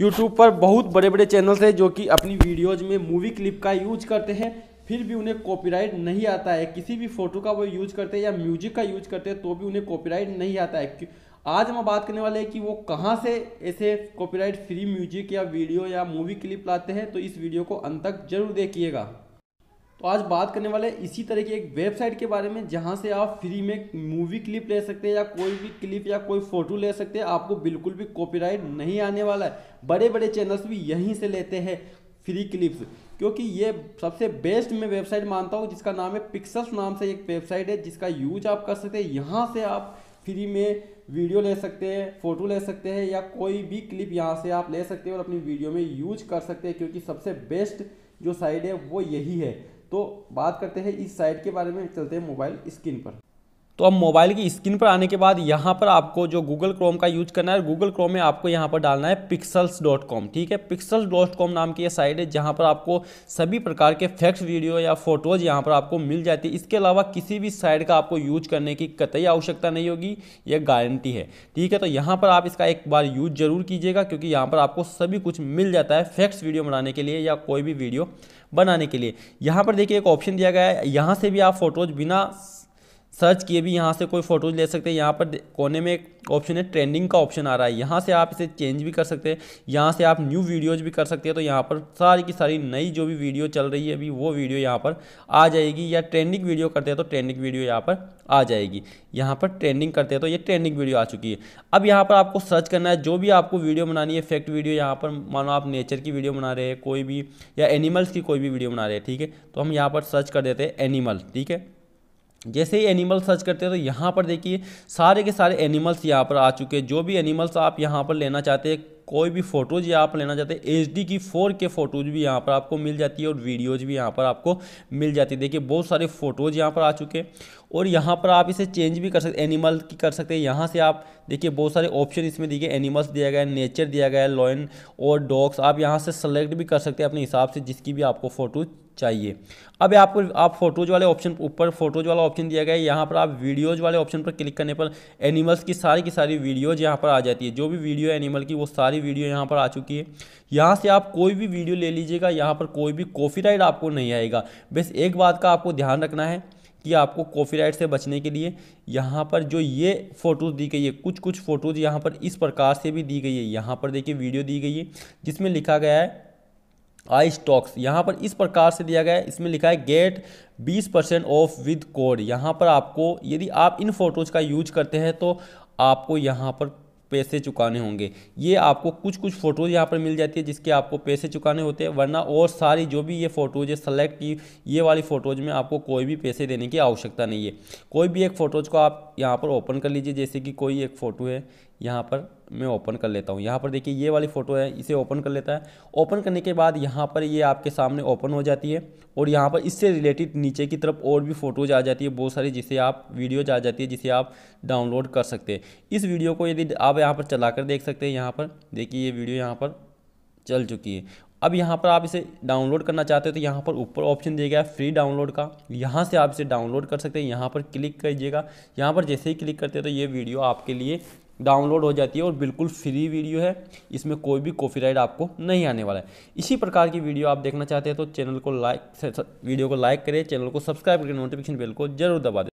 YouTube पर बहुत बड़े बड़े चैनल्स हैं जो कि अपनी वीडियोज में मूवी क्लिप का यूज करते हैं फिर भी उन्हें कॉपीराइट नहीं आता है किसी भी फोटो का वो यूज करते हैं या म्यूजिक का यूज करते हैं तो भी उन्हें कॉपीराइट नहीं आता है आज हम बात करने वाले हैं कि वो कहाँ से ऐसे कॉपीराइट फ्री म्यूजिक या वीडियो या मूवी क्लिप लाते हैं तो इस वीडियो को अंत तक जरूर देखिएगा तो आज बात करने वाले इसी तरह की एक वेबसाइट के बारे में जहाँ से आप फ्री में मूवी क्लिप ले सकते हैं या कोई भी क्लिप या कोई फोटो ले सकते हैं आपको बिल्कुल भी कॉपीराइट नहीं आने वाला है बड़े बड़े चैनल्स भी यहीं से लेते हैं फ्री क्लिप्स क्योंकि ये सबसे बेस्ट मैं वेबसाइट मानता हूँ जिसका नाम है पिक्सल्स नाम से एक वेबसाइट है जिसका यूज आप कर सकते हैं यहाँ से आप फ्री में वीडियो ले सकते हैं फ़ोटो ले सकते हैं या कोई भी क्लिप यहाँ से आप ले सकते हैं और अपनी वीडियो में यूज कर सकते हैं क्योंकि सबसे बेस्ट जो साइड है वो यही है तो बात करते हैं इस साइड के बारे में चलते हैं मोबाइल स्क्रीन पर तो अब मोबाइल की स्क्रीन पर आने के बाद यहाँ पर आपको जो गूगल क्रोम का यूज करना है गूगल क्रोम में आपको यहाँ पर डालना है पिक्सल्स डॉट कॉम ठीक है पिक्सल्स डॉट कॉम नाम की यह साइट है जहाँ पर आपको सभी प्रकार के फैक्ट वीडियो या फोटोज़ यहाँ पर आपको मिल जाती है इसके अलावा किसी भी साइट का आपको यूज करने की कतई आवश्यकता नहीं होगी यह गारंटी है ठीक है तो यहाँ पर आप इसका एक बार यूज जरूर कीजिएगा क्योंकि यहाँ पर आपको सभी कुछ मिल जाता है फैक्ट्स वीडियो बनाने के लिए या कोई भी वीडियो बनाने के लिए यहाँ पर देखिए एक ऑप्शन दिया गया है यहाँ से भी आप फोटोज़ बिना सर्च किए भी यहाँ से कोई फ़ोटोज़ ले सकते हैं यहाँ पर कोने में एक ऑप्शन है ट्रेंडिंग का ऑप्शन आ रहा है यहाँ से आप इसे चेंज भी कर सकते हैं यहाँ से आप न्यू वीडियोज़ भी कर सकते हैं तो यहाँ पर सारी की सारी नई जो भी वीडियो चल रही है अभी वो वीडियो यहाँ पर आ जाएगी या ट्रेंडिंग वीडियो करते हैं तो ट्रेंडिंग वीडियो यहाँ पर आ जाएगी यहाँ पर ट्रेंडिंग करते हैं तो ये ट्रेंडिंग वीडियो आ चुकी है अब यहाँ पर आपको सर्च करना है जो भी आपको वीडियो बनानी है फेक्ट वीडियो यहाँ पर मानो आप नेचर की वीडियो बना रहे हैं कोई भी या एनिमल्स की कोई भी वीडियो बना रहे हैं ठीक है तो हम यहाँ पर सर्च कर देते हैं एनिमल ठीक है जैसे ही एनिमल सर्च करते हैं तो यहाँ पर देखिए सारे के सारे एनिमल्स यहाँ पर आ चुके हैं जो भी एनिमल्स आप यहाँ पर लेना चाहते हैं कोई भी फोटोज़ या आप लेना चाहते हैं एच की फोर के फोटोज़ भी यहाँ पर आपको मिल जाती है और वीडियोज़ भी यहाँ पर आपको मिल जाती है देखिए बहुत सारे फ़ोटोज़ यहाँ पर आ चुके हैं और यहाँ पर आप इसे चेंज भी कर सकते एनिमल की कर सकते हैं यहाँ से आप देखिए बहुत सारे ऑप्शन इसमें दिए गए एनिमल्स दिया गया है नेचर दिया गया है लॉयन और डॉग्स आप यहाँ से सेलेक्ट भी कर सकते हैं अपने हिसाब से जिसकी भी आपको फ़ोटो चाहिए अब आपको आप फोटोज वाले ऑप्शन ऊपर फोटोज वाला ऑप्शन दिया गया है यहाँ पर आप वीडियोज वाले ऑप्शन पर क्लिक करने पर एनिमल्स की सारी की सारी वीडियोज यहाँ पर आ जाती है जो भी वीडियो एनिमल की वो सारी सारी वीडियो यहाँ पर आ चुकी है यहाँ से आप कोई भी वीडियो ले लीजिएगा यहाँ पर कोई भी कॉफी आपको नहीं आएगा बस एक बात का आपको ध्यान रखना है कि आपको कॉपीराइट से बचने के लिए यहाँ पर जो ये फ़ोटोज़ दी गई है कुछ कुछ फ़ोटोज़ यहाँ पर इस प्रकार से भी दी गई है यहाँ पर देखिए वीडियो दी गई है जिसमें लिखा गया है आई स्टॉक्स यहाँ पर इस प्रकार से दिया गया है इसमें लिखा है get 20 percent off with code यहाँ पर आपको यदि आप इन फ़ोटोज़ का यूज करते हैं तो आपको यहाँ पर पैसे चुकाने होंगे ये आपको कुछ कुछ फ़ोटोज़ यहाँ पर मिल जाती है जिसके आपको पैसे चुकाने होते हैं वरना और सारी जो भी ये फ़ोटोज़ है सेलेक्ट की ये वाली फ़ोटोज़ में आपको कोई भी पैसे देने की आवश्यकता नहीं है कोई भी एक फ़ोटोज़ को आप यहाँ पर ओपन कर लीजिए जैसे कि कोई एक फ़ोटो है यहाँ पर मैं ओपन कर लेता हूँ यहाँ पर देखिए ये वाली फ़ोटो है इसे ओपन कर लेता है ओपन करने के बाद यहाँ पर ये आपके सामने ओपन हो जाती है और यहाँ पर इससे रिलेटेड नीचे की तरफ और भी फ़ोटोज़ आ जाती है बहुत सारी जिसे आप वीडियोज आ जाती है जिसे आप डाउनलोड कर सकते हैं इस वीडियो को यदि आप यहाँ पर चला कर देख सकते हैं यहाँ पर देखिए ये वीडियो यहाँ पर चल चुकी है अब यहाँ पर आप इसे डाउनलोड करना चाहते हो तो यहाँ पर ऊपर ऑप्शन दिया गया है फ्री डाउनलोड का यहाँ से आप इसे डाउनलोड कर सकते हैं यहाँ पर क्लिक कीजिएगा यहाँ पर जैसे ही क्लिक करते हैं तो ये वीडियो आपके लिए डाउनलोड हो जाती है और बिल्कुल फ्री वीडियो है इसमें कोई भी कॉपीराइट आपको नहीं आने वाला है इसी प्रकार की वीडियो आप देखना चाहते हैं तो चैनल को लाइक वीडियो को लाइक करें चैनल को सब्सक्राइब करें नोटिफिकेशन बिल को जरूर दबा दें